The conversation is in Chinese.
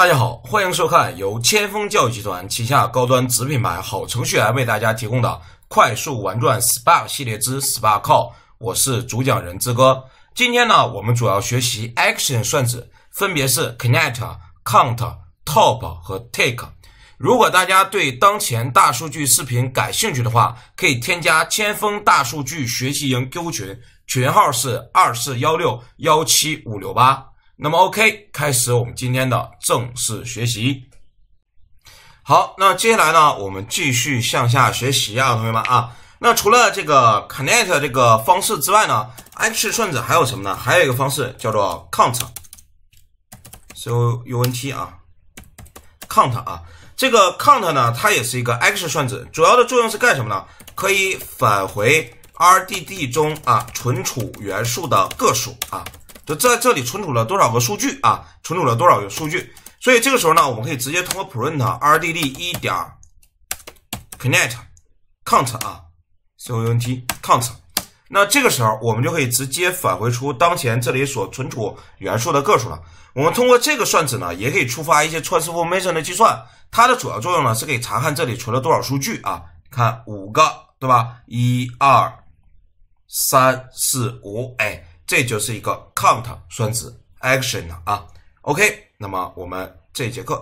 大家好，欢迎收看由千锋教育集团旗下高端子品牌好程序员为大家提供的快速玩转 Spark 系列之 Spark c a l l 我是主讲人之哥。今天呢，我们主要学习 Action 算子，分别是 connect、count、top 和 take。如果大家对当前大数据视频感兴趣的话，可以添加千锋大数据学习营 QQ 群，群号是二四幺六幺七五六八。那么 OK，开始我们今天的正式学习。好，那接下来呢，我们继续向下学习啊，同学们啊。那除了这个 connect 这个方式之外呢，action 算子还有什么呢？还有一个方式叫做 count。So you n t 啊，count 啊，这个 count 呢，它也是一个 action 算子，主要的作用是干什么呢？可以返回 RDD 中啊存储元素的个数啊。就在这里存储了多少个数据啊？存储了多少个数据？所以这个时候呢，我们可以直接通过 print RDD 一点 c o n n e c t count 啊，c o u r i n t count。那这个时候我们就可以直接返回出当前这里所存储元素的个数了。我们通过这个算子呢，也可以触发一些 transformation 的计算。它的主要作用呢，是可以查看这里存了多少数据啊？看五个对吧？一二三四五，哎。这就是一个 count 算子 action 啊，OK，那么我们这节课。